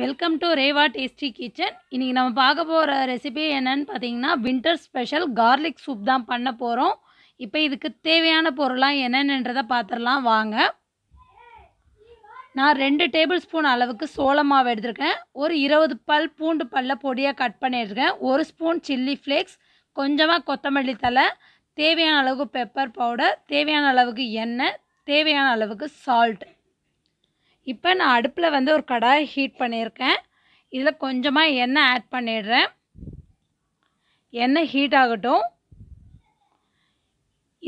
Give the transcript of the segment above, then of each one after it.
welcome to Reva tasty kitchen இன்றைக்கி நம்ம பார்க்க போகிற ரெசிபி என்னென்னு பார்த்தீங்கன்னா வின்டர் ஸ்பெஷல் கார்லிக் சூப் தான் பண்ண போகிறோம் இப்போ இதுக்கு தேவையான பொருளாக என்னென்னன்றதை பார்த்துடலாம் வாங்க நான் ரெண்டு டேபிள் ஸ்பூன் அளவுக்கு சோளமாவை எடுத்திருக்கேன் ஒரு இருபது பல் பூண்டு பல்ல பொடியாக கட் பண்ணியிருக்கேன் ஒரு ஸ்பூன் சில்லி ஃப்ளேக்ஸ் கொஞ்சமாக கொத்தமல்லி தலை தேவையான அளவுக்கு பெப்பர் பவுடர் தேவையான அளவுக்கு எண்ணெய் தேவையான அளவுக்கு சால்ட் இப்போ நான் அடுப்பில் வந்து ஒரு கடாய் ஹீட் பண்ணியிருக்கேன் இதில் கொஞ்சமாக எண்ணெய் ஆட் பண்ணிடுறேன் எண்ணெய் ஹீட் ஆகட்டும்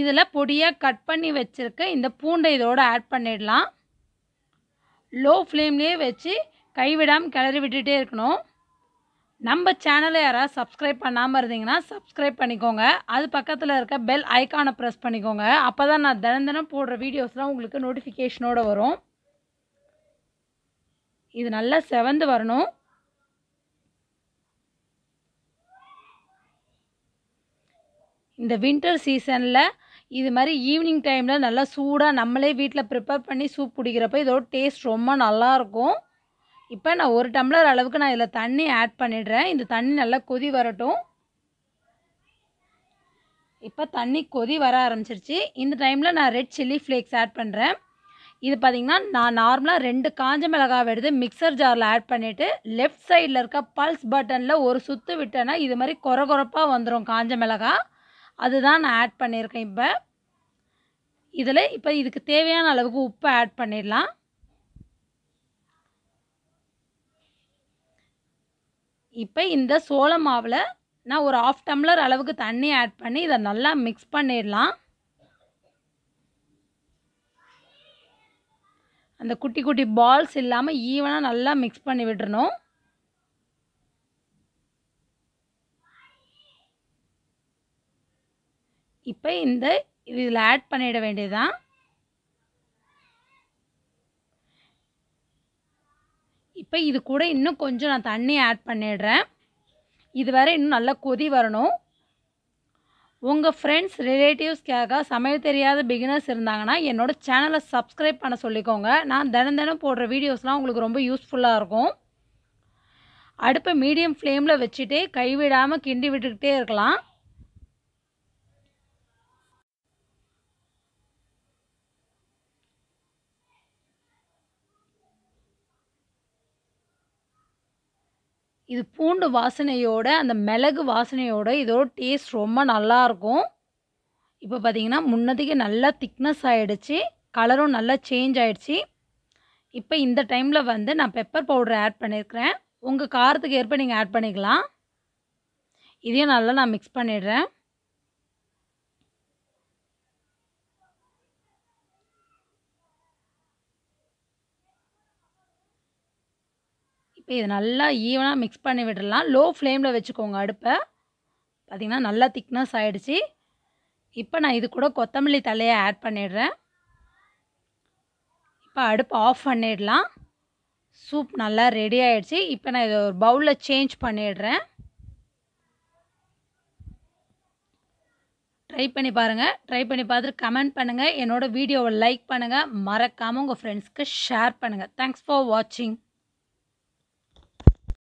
இதில் பொடியாக கட் பண்ணி வச்சுருக்க இந்த பூண்டை இதோடு ஆட் பண்ணிடலாம் லோ ஃப்ளேம்லேயே வச்சு கைவிடாமல் கிளறி விட்டுகிட்டே இருக்கணும் நம்ம சேனலை யாராவது சப்ஸ்கிரைப் பண்ணாமல் இருந்தீங்கன்னா சப்ஸ்கிரைப் பண்ணிக்கோங்க அது பக்கத்தில் இருக்க பெல் ஐக்கானை ப்ரெஸ் பண்ணிக்கோங்க அப்போ தான் நான் தினம் தினம் போடுற வீடியோஸ்லாம் உங்களுக்கு நோட்டிஃபிகேஷனோடு வரும் இது நல்லா செவந்து வரணும் இந்த வின்டர் சீசனில் இது மாதிரி ஈவினிங் டைமில் நல்லா சூடாக நம்மளே வீட்டில் ப்ரிப்பேர் பண்ணி சூப் குடிக்கிறப்ப இதோட டேஸ்ட் ரொம்ப நல்லாயிருக்கும் இப்போ நான் ஒரு டம்ளர் அளவுக்கு நான் இதில் தண்ணி ஆட் பண்ணிடுறேன் இந்த தண்ணி நல்லா கொதி வரட்டும் இப்போ தண்ணி கொதி வர ஆரம்பிச்சிருச்சு இந்த டைமில் நான் ரெட் சில்லி ஃப்ளேக்ஸ் ஆட் பண்ணுறேன் இது பார்த்திங்கன்னா நான் நார்மலாக ரெண்டு காஞ்ச மிளகாவை எடுத்து மிக்சர் ஜாரில் ஆட் பண்ணிவிட்டு லெஃப்ட் சைடில் இருக்க பல்ஸ் பட்டனில் ஒரு சுற்று விட்டேன்னா இது மாதிரி குற குறப்பாக வந்துடும் காஞ்ச மிளகா அதுதான் நான் ஆட் பண்ணியிருக்கேன் இப்போ இதில் இப்போ இதுக்கு தேவையான அளவுக்கு உப்பை ஆட் பண்ணிடலாம் இப்போ இந்த சோள மாவில் நான் ஒரு ஆஃப் டம்ளர் அளவுக்கு தண்ணி ஆட் பண்ணி இதை நல்லா மிக்ஸ் பண்ணிடலாம் அந்த குட்டி குட்டி பால்ஸ் இல்லாமல் ஈவனாக நல்லா மிக்ஸ் பண்ணி விட்டுறணும் இப்போ இந்த இது இதில் ஆட் பண்ணிட வேண்டியதுதான் இப்போ இது கூட இன்னும் கொஞ்சம் நான் தண்ணி ஆட் பண்ணிடுறேன் இது வரை இன்னும் நல்லா கொதி வரணும் உங்கள் ஃப்ரெண்ட்ஸ் ரிலேட்டிவ்ஸ்க்காக சமையல் தெரியாத பிகினர்ஸ் இருந்தாங்கன்னா என்னோடய சேனலை சப்ஸ்கிரைப் பண்ண சொல்லிக்கோங்க நான் தினம் தினம் போடுற வீடியோஸ்லாம் உங்களுக்கு ரொம்ப யூஸ்ஃபுல்லாக இருக்கும் அடுப்பை மீடியம் ஃப்ளேமில் வச்சுட்டு கைவிடாமல் கிண்டி விட்டுக்கிட்டே இருக்கலாம் இது பூண்டு வாசனையோட அந்த மிளகு வாசனையோட இதோட டேஸ்ட் ரொம்ப நல்லாயிருக்கும் இப்போ பார்த்திங்கன்னா முன்னதிக்கு நல்லா திக்னஸ் ஆகிடுச்சி கலரும் நல்லா சேஞ்ச் ஆகிடுச்சி இப்போ இந்த டைமில் வந்து நான் பெப்பர் பவுடர் ஆட் பண்ணியிருக்கிறேன் உங்கள் காரத்துக்கு ஏற்ப நீங்கள் ஆட் பண்ணிக்கலாம் இதையும் நல்லா நான் மிக்ஸ் பண்ணிடுறேன் இது நல்லா ஈவனாக மிக்ஸ் பண்ணி விடலாம் லோ ஃப்ளேமில் வச்சுக்கோங்க அடுப்பை பார்த்திங்கன்னா நல்லா திக்னஸ் ஆகிடுச்சி இப்போ நான் இது கூட கொத்தமல்லி தலையை ஆட் பண்ணிடுறேன் இப்போ அடுப்பு ஆஃப் பண்ணிடலாம் சூப் நல்லா ரெடி ஆகிடுச்சி இப்போ நான் இதை ஒரு பவுலில் சேஞ்ச் பண்ணிடுறேன் ட்ரை பண்ணி பாருங்கள் ட்ரை பண்ணி பார்த்துட்டு கமெண்ட் பண்ணுங்கள் என்னோடய வீடியோவை லைக் பண்ணுங்கள் மறக்காமல் உங்கள் ஃப்ரெண்ட்ஸ்க்கு ஷேர் பண்ணுங்கள் தேங்க்ஸ் ஃபார் வாட்சிங்